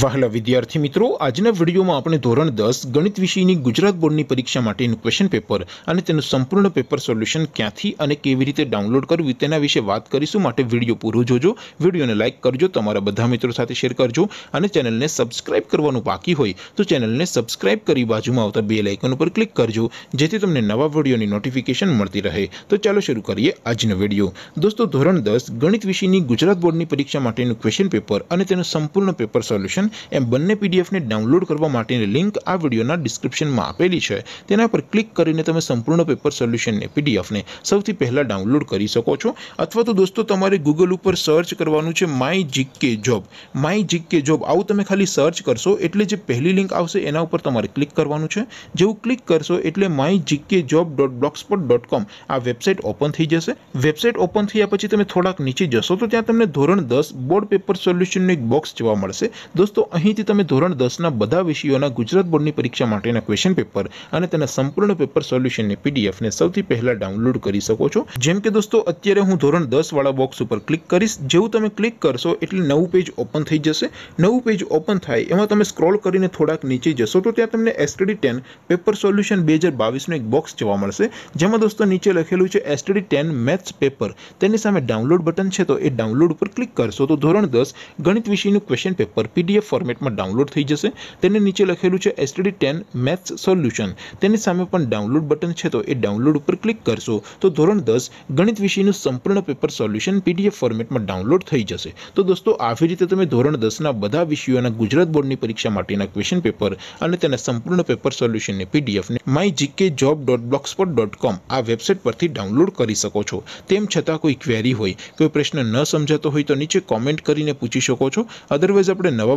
વહાલા વિદ્યાર્થી મિત્રો આજના વિડીયોમાં આપણે ધોરણ દસ ગણિત વિષયની ગુજરાત બોર્ડની પરીક્ષા માટેનું ક્વેશ્ચન પેપર અને તેનું સંપૂર્ણ પેપર સોલ્યુશન ક્યાંથી અને કેવી રીતે ડાઉનલોડ કરવું તેના વિશે વાત કરીશું માટે વિડીયો પૂરો જોજો વિડીયોને લાઇક કરજો તમારા બધા મિત્રો સાથે શેર કરજો અને ચેનલને સબસ્ક્રાઇબ કરવાનું બાકી હોય તો ચેનલને સબસ્ક્રાઇબ કરી બાજુમાં આવતા બે લાઇકન ઉપર ક્લિક કરજો જેથી તમને નવા વિડીયોની નોટિફિકેશન મળતી રહે તો ચાલો શરૂ કરીએ આજનો વિડીયો દોસ્તો ધોરણ દસ ગણિત વિષયની ગુજરાત બોર્ડની પરીક્ષા માટેનું ક્વેશ્ચન પેપર અને તેનું સંપૂર્ણ પેપર સોલ્યુશન સેક્શન એમ બંને પીડીએફને ડાઉનલોડ કરવા માટેની લિંક આ વિડીયોના ડિસ્ક્રિપ્શનમાં આપેલી છે તેના પર ક્લિક કરીને તમે સંપૂર્ણ પેપર સોલ્યુશનને પીડીએફને સૌથી પહેલાં ડાઉનલોડ કરી શકો છો અથવા તો દોસ્તો તમારે ગૂગલ ઉપર સર્ચ કરવાનું છે my GK job my GK job આવું તમે ખાલી સર્ચ કરશો એટલે જે પહેલી લિંક આવશે એના ઉપર તમારે ક્લિક કરવાનું છે જેવું ક્લિક કરશો એટલે my GK job dot blogspot dot com આ વેબસાઇટ ઓપન થઈ જશે વેબસાઇટ ઓપન થયા પછી તમે થોડાક નીચે જશો તો ત્યાં તમને ધોરણ દસ બોર્ડ પેપર સોલ્યુશનનું એક બોક્સ જોવા મળશે દોસ્તો દોસ્તો અહીંથી તમે ધોરણ દસના બધા વિષયોના ગુજરાત બોર્ડની પરીક્ષા માટેના ક્વેશ્ચન પેપર અને તેના સંપૂર્ણ પેપર સોલ્યુશનની પીડીએફને સૌથી પહેલાં ડાઉનલોડ કરી શકો છો જેમ કે દોસ્તો અત્યારે હું ધોરણ દસવાળા બોક્સ ઉપર ક્લિક કરીશ જેવું તમે ક્લિક કરશો એટલે નવું પેજ ઓપન થઈ જશે નવું પેજ ઓપન થાય એમાં તમે સ્ક્રોલ કરીને થોડાક નીચે જશો તો ત્યાં તમને એસટીડી ટેન પેપર સોલ્યુશન બે હજાર બાવીસનું એક બોક્સ જોવા મળશે જેમાં દોસ્તો નીચે લખેલું છે એસટીડી ટેન મેથ્સ પેપર તેની સામે ડાઉનલોડ બટન છે તો એ ડાઉનલોડ ઉપર ક્લિક કરશો તો ધોરણ દસ ગણિત વિષયનું ક્વેશ્ચન પેપર પીડીએફ પીડીએફ ફોર્મેટમાં ડાઉનલોડ થઈ જશે તેને નીચે લખેલું છે એસટીડી ટેન મેથ્સ સોલ્યુશન તેની સામે પણ ડાઉનલોડ બટન છે તો એ ડાઉનલોડ ઉપર ક્લિક કરશો તો ધોરણ દસ ગણિત વિષયનું સંપૂર્ણ પેપર સોલ્યુશન પીડીએફ ફોર્મેટમાં ડાઉનલોડ થઈ જશે તો દોસ્તો આવી રીતે તમે ધોરણ દસના બધા વિષયોના ગુજરાત બોર્ડની પરીક્ષા માટેના ક્વેશ્ચન પેપર અને તેના સંપૂર્ણ પેપર સોલ્યુશનની પીડીએફને my GK job dot blogspot dot com આ વેબસાઇટ પરથી ડાઉનલોડ કરી શકો છો તેમ છતાં કોઈ ક્વેરી હોય કોઈ પ્રશ્ન ન સમજાતો હોય તો નીચે કોમેન્ટ કરીને પૂછી શકો છો અદરવાઇઝ આપણે નવા